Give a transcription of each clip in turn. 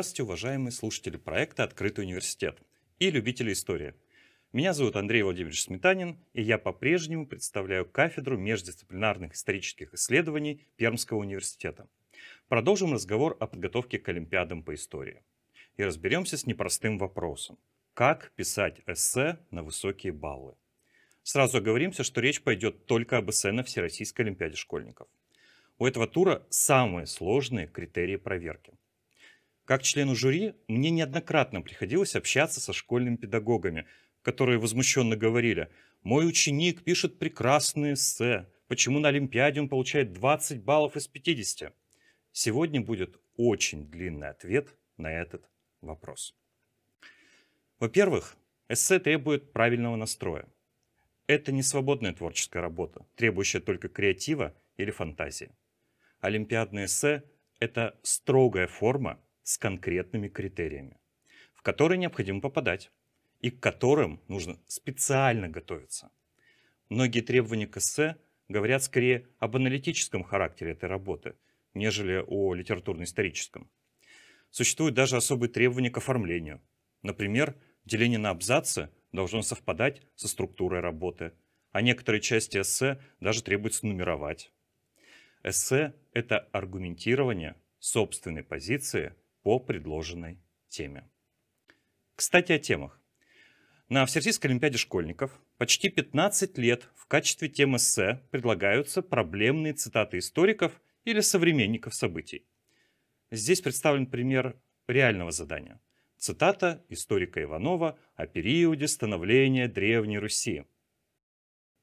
Здравствуйте, уважаемые слушатели проекта «Открытый университет» и любители истории. Меня зовут Андрей Владимирович Сметанин, и я по-прежнему представляю кафедру междисциплинарных исторических исследований Пермского университета. Продолжим разговор о подготовке к Олимпиадам по истории. И разберемся с непростым вопросом. Как писать эссе на высокие баллы? Сразу оговоримся, что речь пойдет только об эссе на Всероссийской Олимпиаде школьников. У этого тура самые сложные критерии проверки. Как члену жюри мне неоднократно приходилось общаться со школьными педагогами, которые возмущенно говорили «Мой ученик пишет прекрасные эссе, почему на Олимпиаде он получает 20 баллов из 50?» Сегодня будет очень длинный ответ на этот вопрос. Во-первых, эссе требует правильного настроя. Это не свободная творческая работа, требующая только креатива или фантазии. Олимпиадное эссе – это строгая форма с конкретными критериями, в которые необходимо попадать и к которым нужно специально готовиться. Многие требования к эссе говорят скорее об аналитическом характере этой работы, нежели о литературно-историческом. Существуют даже особые требования к оформлению. Например, деление на абзацы должно совпадать со структурой работы, а некоторые части эссе даже требуется нумеровать. Эссе – это аргументирование собственной позиции по предложенной теме. Кстати, о темах. На Всероссийской Олимпиаде школьников почти 15 лет в качестве темы эссе предлагаются проблемные цитаты историков или современников событий. Здесь представлен пример реального задания. Цитата историка Иванова о периоде становления Древней Руси.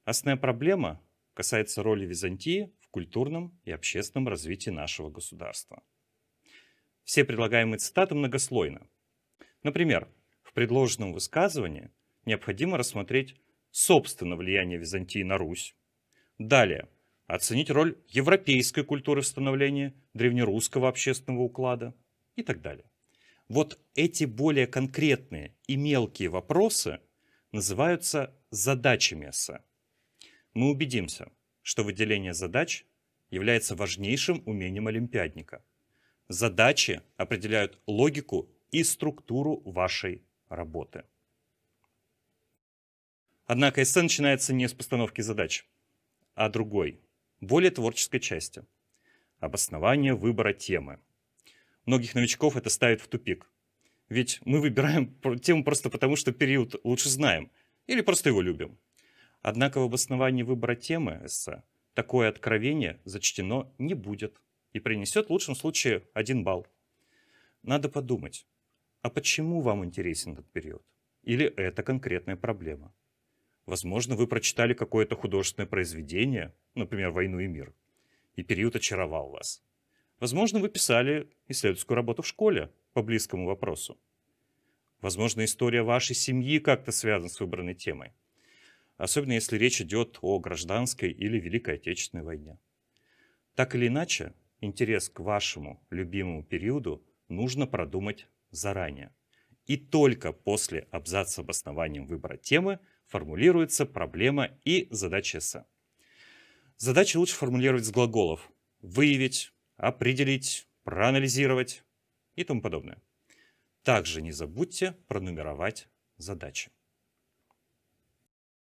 Основная проблема касается роли Византии в культурном и общественном развитии нашего государства – все предлагаемые цитаты многослойно. Например, в предложенном высказывании необходимо рассмотреть собственно влияние Византии на Русь. Далее, оценить роль европейской культуры в становлении древнерусского общественного уклада и так далее. Вот эти более конкретные и мелкие вопросы называются задачами эссе. Мы убедимся, что выделение задач является важнейшим умением олимпиадника – Задачи определяют логику и структуру вашей работы. Однако эссе начинается не с постановки задач, а другой, более творческой части – обоснование выбора темы. Многих новичков это ставит в тупик. Ведь мы выбираем тему просто потому, что период лучше знаем или просто его любим. Однако в обосновании выбора темы эссе такое откровение зачтено не будет и принесет в лучшем случае один балл. Надо подумать, а почему вам интересен этот период? Или это конкретная проблема? Возможно, вы прочитали какое-то художественное произведение, например, «Войну и мир», и период очаровал вас. Возможно, вы писали исследовательскую работу в школе по близкому вопросу. Возможно, история вашей семьи как-то связана с выбранной темой. Особенно если речь идет о гражданской или Великой Отечественной войне. Так или иначе, интерес к вашему любимому периоду нужно продумать заранее. И только после абзаца обоснованием выбора темы формулируется проблема и задача эссе. Задачи лучше формулировать с глаголов «выявить», «определить», «проанализировать» и тому подобное. Также не забудьте пронумеровать задачи.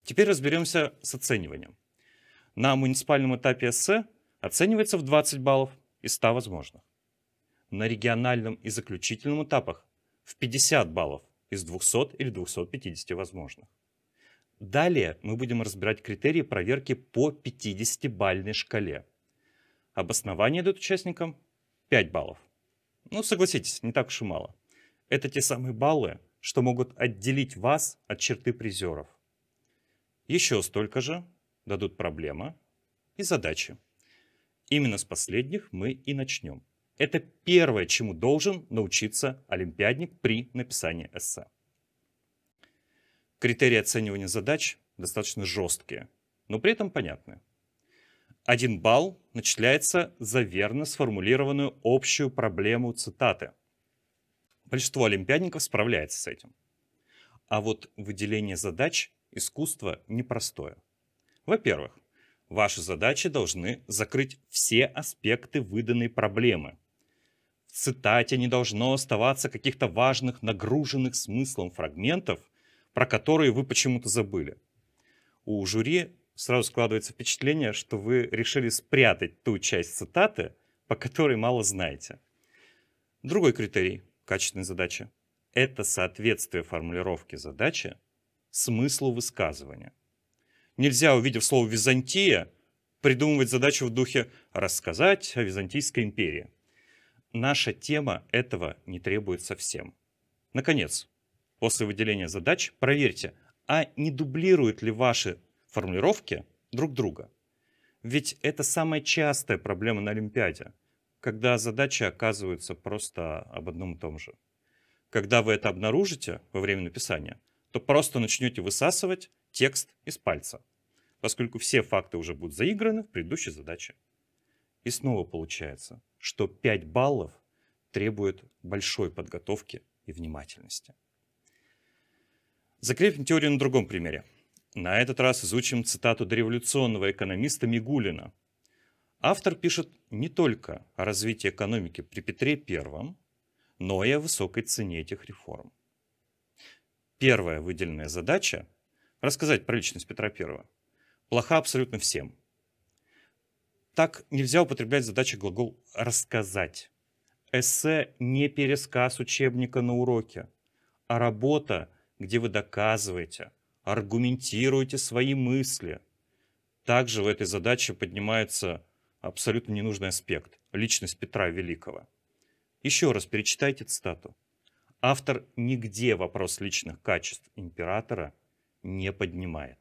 Теперь разберемся с оцениванием. На муниципальном этапе эссе оценивается в 20 баллов – из 100 возможных. На региональном и заключительном этапах в 50 баллов из 200 или 250 возможных. Далее мы будем разбирать критерии проверки по 50-бальной шкале. Обоснование дает участникам 5 баллов. Ну, согласитесь, не так уж и мало. Это те самые баллы, что могут отделить вас от черты призеров. Еще столько же дадут проблема и задачи. Именно с последних мы и начнем. Это первое, чему должен научиться олимпиадник при написании эссе. Критерии оценивания задач достаточно жесткие, но при этом понятны. Один балл начисляется за верно сформулированную общую проблему цитаты. Большинство олимпиадников справляется с этим. А вот выделение задач искусство непростое. Во-первых, Ваши задачи должны закрыть все аспекты выданной проблемы. В цитате не должно оставаться каких-то важных, нагруженных смыслом фрагментов, про которые вы почему-то забыли. У жюри сразу складывается впечатление, что вы решили спрятать ту часть цитаты, по которой мало знаете. Другой критерий качественной задачи – это соответствие формулировки задачи смыслу высказывания – Нельзя, увидев слово «Византия», придумывать задачу в духе «рассказать о Византийской империи». Наша тема этого не требует совсем. Наконец, после выделения задач проверьте, а не дублируют ли ваши формулировки друг друга. Ведь это самая частая проблема на Олимпиаде, когда задачи оказываются просто об одном и том же. Когда вы это обнаружите во время написания, то просто начнете высасывать текст из пальца, поскольку все факты уже будут заиграны в предыдущей задаче. И снова получается, что 5 баллов требует большой подготовки и внимательности. Закрепим теорию на другом примере. На этот раз изучим цитату дореволюционного экономиста Мигулина. Автор пишет не только о развитии экономики при Петре I, но и о высокой цене этих реформ. Первая выделенная задача рассказать про личность Петра Первого Плоха абсолютно всем. Так нельзя употреблять задачи глагол «рассказать». Эссе не пересказ учебника на уроке, а работа, где вы доказываете, аргументируете свои мысли. Также в этой задаче поднимается абсолютно ненужный аспект – личность Петра Великого. Еще раз перечитайте цитату. Автор нигде вопрос личных качеств императора – не поднимает.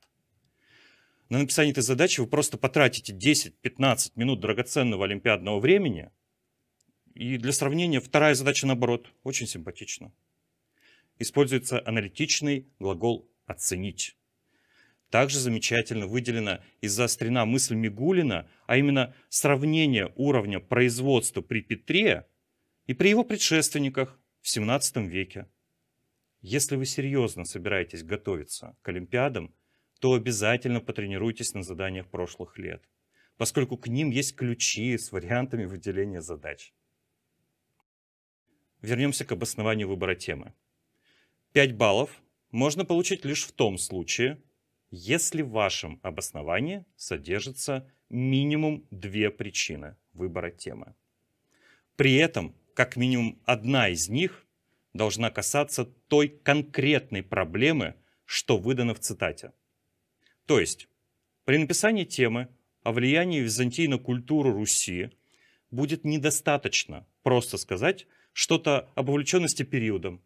На написание этой задачи вы просто потратите 10-15 минут драгоценного олимпиадного времени. И для сравнения, вторая задача, наоборот, очень симпатична. Используется аналитичный глагол «оценить». Также замечательно выделена и заострена мысль Мигулина, а именно сравнение уровня производства при Петре и при его предшественниках в XVII веке. Если вы серьезно собираетесь готовиться к Олимпиадам, то обязательно потренируйтесь на заданиях прошлых лет, поскольку к ним есть ключи с вариантами выделения задач. Вернемся к обоснованию выбора темы. 5 баллов можно получить лишь в том случае, если в вашем обосновании содержится минимум две причины выбора темы. При этом как минимум одна из них должна касаться той конкретной проблемы, что выдано в цитате. То есть, при написании темы о влиянии Византии на культуру Руси будет недостаточно просто сказать что-то об увлеченности периодом.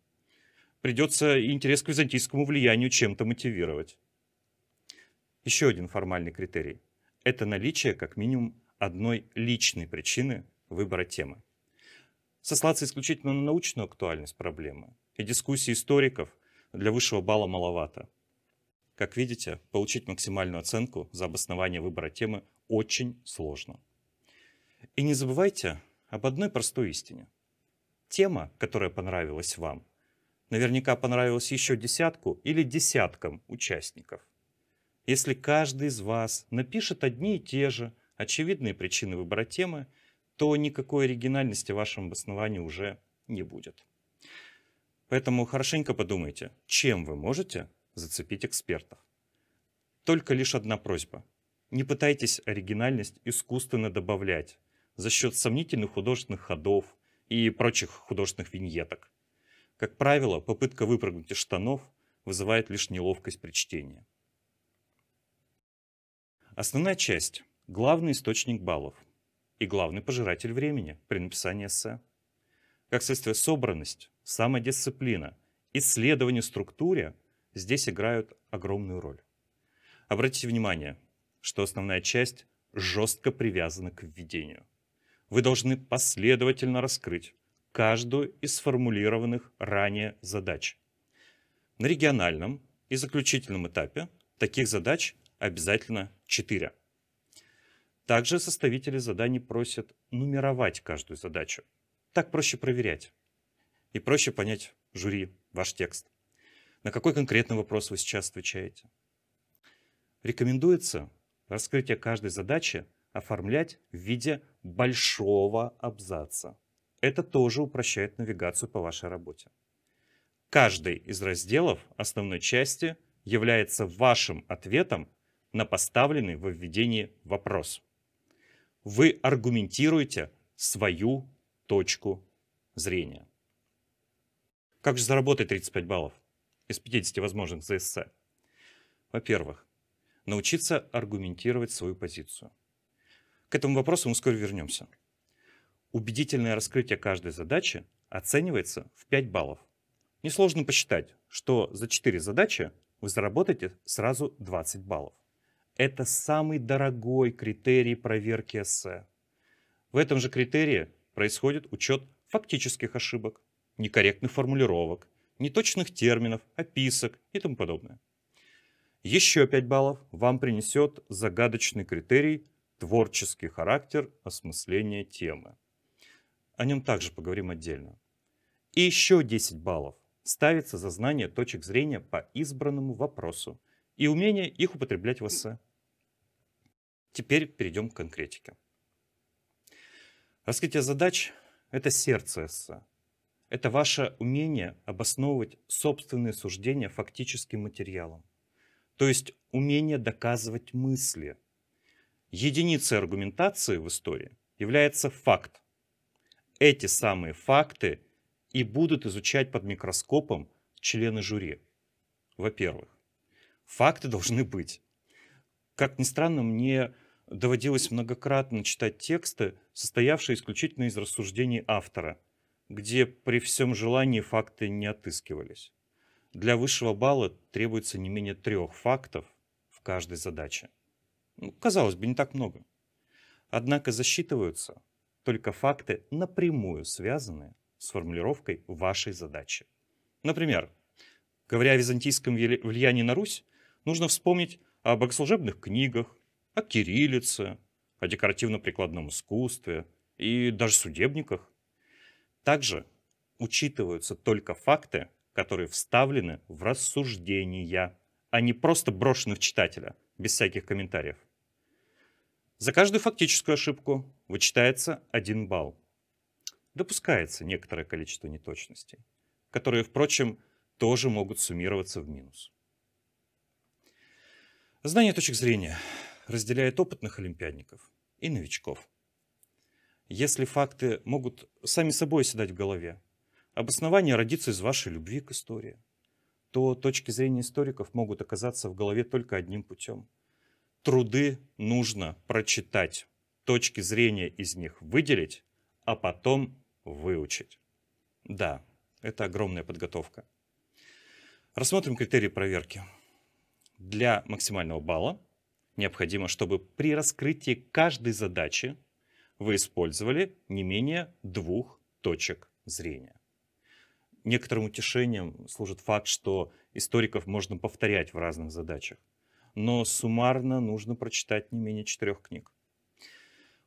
Придется интерес к византийскому влиянию чем-то мотивировать. Еще один формальный критерий – это наличие как минимум одной личной причины выбора темы сослаться исключительно на научную актуальность проблемы. И дискуссии историков для высшего балла маловато. Как видите, получить максимальную оценку за обоснование выбора темы очень сложно. И не забывайте об одной простой истине. Тема, которая понравилась вам, наверняка понравилась еще десятку или десяткам участников. Если каждый из вас напишет одни и те же очевидные причины выбора темы – то никакой оригинальности в вашем обосновании уже не будет. Поэтому хорошенько подумайте, чем вы можете зацепить экспертов. Только лишь одна просьба. Не пытайтесь оригинальность искусственно добавлять за счет сомнительных художественных ходов и прочих художественных виньеток. Как правило, попытка выпрыгнуть из штанов вызывает лишь неловкость при чтении. Основная часть – главный источник баллов – и главный пожиратель времени при написании эссе. Как следствие, собранность, самодисциплина, исследование структуре здесь играют огромную роль. Обратите внимание, что основная часть жестко привязана к введению. Вы должны последовательно раскрыть каждую из сформулированных ранее задач. На региональном и заключительном этапе таких задач обязательно 4. Также составители заданий просят нумеровать каждую задачу. Так проще проверять. И проще понять жюри, ваш текст. На какой конкретный вопрос вы сейчас отвечаете. Рекомендуется раскрытие каждой задачи оформлять в виде большого абзаца. Это тоже упрощает навигацию по вашей работе. Каждый из разделов основной части является вашим ответом на поставленный во введении вопрос вы аргументируете свою точку зрения. Как же заработать 35 баллов из 50 возможных за эссе? Во-первых, научиться аргументировать свою позицию. К этому вопросу мы скоро вернемся. Убедительное раскрытие каждой задачи оценивается в 5 баллов. Несложно посчитать, что за 4 задачи вы заработаете сразу 20 баллов. Это самый дорогой критерий проверки эссе. В этом же критерии происходит учет фактических ошибок, некорректных формулировок, неточных терминов, описок и тому подобное. Еще 5 баллов вам принесет загадочный критерий творческий характер осмысления темы. О нем также поговорим отдельно. И еще 10 баллов ставится за знание точек зрения по избранному вопросу и умение их употреблять в эссе. Теперь перейдем к конкретике. Раскрытие задач – это сердце эссе. Это ваше умение обосновывать собственные суждения фактическим материалом. То есть умение доказывать мысли. Единицей аргументации в истории является факт. Эти самые факты и будут изучать под микроскопом члены жюри. Во-первых, факты должны быть как ни странно, мне доводилось многократно читать тексты, состоявшие исключительно из рассуждений автора, где при всем желании факты не отыскивались. Для высшего балла требуется не менее трех фактов в каждой задаче. Ну, казалось бы, не так много. Однако засчитываются только факты, напрямую связанные с формулировкой вашей задачи. Например, говоря о византийском влиянии на Русь, нужно вспомнить, о богослужебных книгах, о кириллице, о декоративно-прикладном искусстве и даже судебниках. Также учитываются только факты, которые вставлены в рассуждения, а не просто брошены в читателя, без всяких комментариев. За каждую фактическую ошибку вычитается один балл. Допускается некоторое количество неточностей, которые, впрочем, тоже могут суммироваться в минус. Знание точек зрения разделяет опытных олимпиадников и новичков. Если факты могут сами собой седать в голове, обоснование родится из вашей любви к истории, то точки зрения историков могут оказаться в голове только одним путем. Труды нужно прочитать, точки зрения из них выделить, а потом выучить. Да, это огромная подготовка. Рассмотрим критерии проверки для максимального балла необходимо, чтобы при раскрытии каждой задачи вы использовали не менее двух точек зрения. Некоторым утешением служит факт, что историков можно повторять в разных задачах, но суммарно нужно прочитать не менее четырех книг.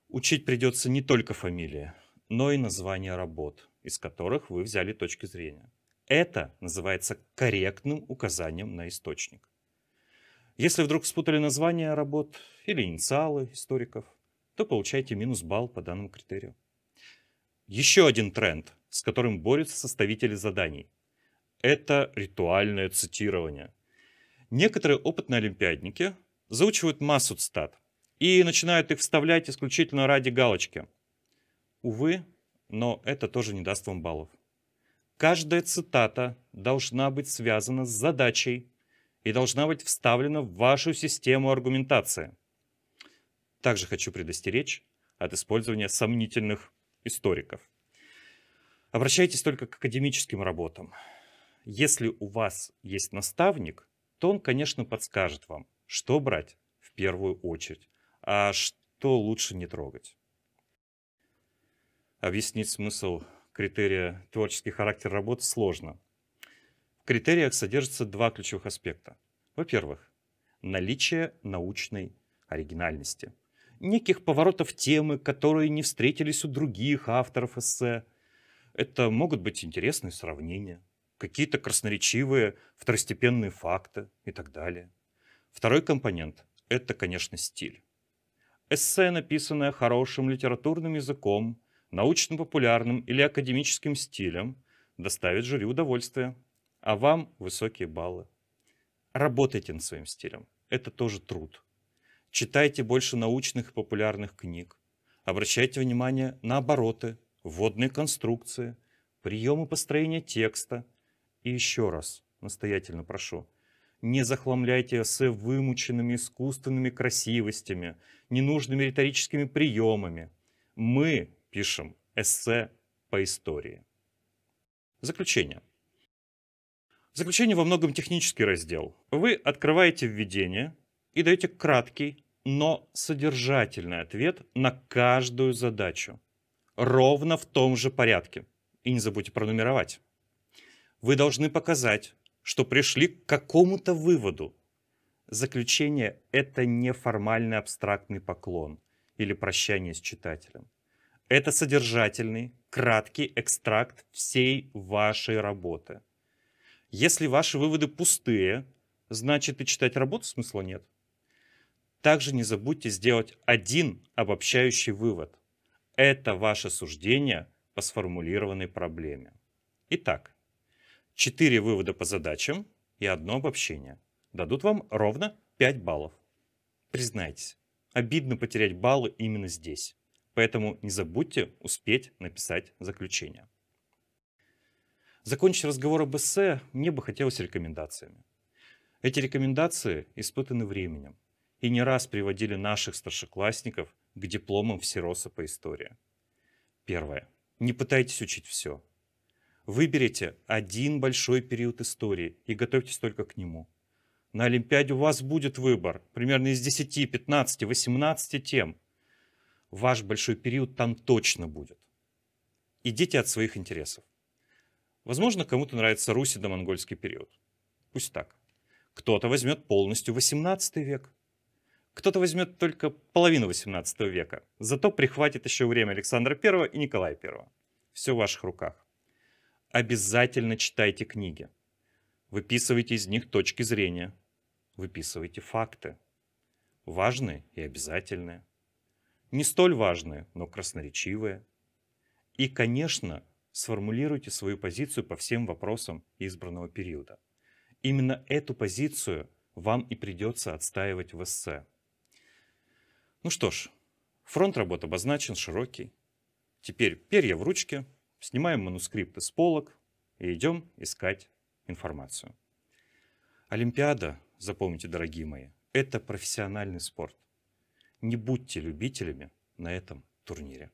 Учить придется не только фамилии, но и названия работ, из которых вы взяли точки зрения. Это называется корректным указанием на источник. Если вдруг спутали названия работ или инициалы историков, то получаете минус балл по данному критерию. Еще один тренд, с которым борются составители заданий – это ритуальное цитирование. Некоторые опытные олимпиадники заучивают массу цитат и начинают их вставлять исключительно ради галочки. Увы, но это тоже не даст вам баллов. Каждая цитата должна быть связана с задачей, и должна быть вставлена в вашу систему аргументации. Также хочу предостеречь от использования сомнительных историков. Обращайтесь только к академическим работам. Если у вас есть наставник, то он, конечно, подскажет вам, что брать в первую очередь, а что лучше не трогать. Объяснить смысл критерия творческий характер работы сложно – в критериях содержатся два ключевых аспекта. Во-первых, наличие научной оригинальности. Неких поворотов темы, которые не встретились у других авторов эссе. Это могут быть интересные сравнения, какие-то красноречивые второстепенные факты и так далее. Второй компонент – это, конечно, стиль. Эссе, написанное хорошим литературным языком, научно-популярным или академическим стилем, доставит жюри удовольствие – а вам высокие баллы. Работайте над своим стилем. Это тоже труд. Читайте больше научных и популярных книг. Обращайте внимание на обороты, вводные конструкции, приемы построения текста. И еще раз, настоятельно прошу, не захламляйте эссе вымученными искусственными красивостями, ненужными риторическими приемами. Мы пишем эссе по истории. Заключение заключение во многом технический раздел. Вы открываете введение и даете краткий, но содержательный ответ на каждую задачу. Ровно в том же порядке. И не забудьте пронумеровать. Вы должны показать, что пришли к какому-то выводу. Заключение – это не формальный абстрактный поклон или прощание с читателем. Это содержательный, краткий экстракт всей вашей работы – если ваши выводы пустые, значит и читать работу смысла нет. Также не забудьте сделать один обобщающий вывод. Это ваше суждение по сформулированной проблеме. Итак, четыре вывода по задачам и одно обобщение дадут вам ровно 5 баллов. Признайтесь, обидно потерять баллы именно здесь. Поэтому не забудьте успеть написать заключение. Закончить разговор об эссе мне бы хотелось рекомендациями. Эти рекомендации испытаны временем и не раз приводили наших старшеклассников к дипломам всероса по истории. Первое. Не пытайтесь учить все. Выберите один большой период истории и готовьтесь только к нему. На Олимпиаде у вас будет выбор примерно из 10, 15, 18 тем. Ваш большой период там точно будет. Идите от своих интересов. Возможно, кому-то нравится Руси до монгольский период. Пусть так. Кто-то возьмет полностью 18 век. Кто-то возьмет только половину 18 века. Зато прихватит еще время Александра I и Николая I. Все в ваших руках. Обязательно читайте книги. Выписывайте из них точки зрения. Выписывайте факты. Важные и обязательные. Не столь важные, но красноречивые. И, конечно, сформулируйте свою позицию по всем вопросам избранного периода. Именно эту позицию вам и придется отстаивать в эссе. Ну что ж, фронт работ обозначен широкий. Теперь перья в ручке, снимаем манускрипты с полок и идем искать информацию. Олимпиада, запомните, дорогие мои, это профессиональный спорт. Не будьте любителями на этом турнире.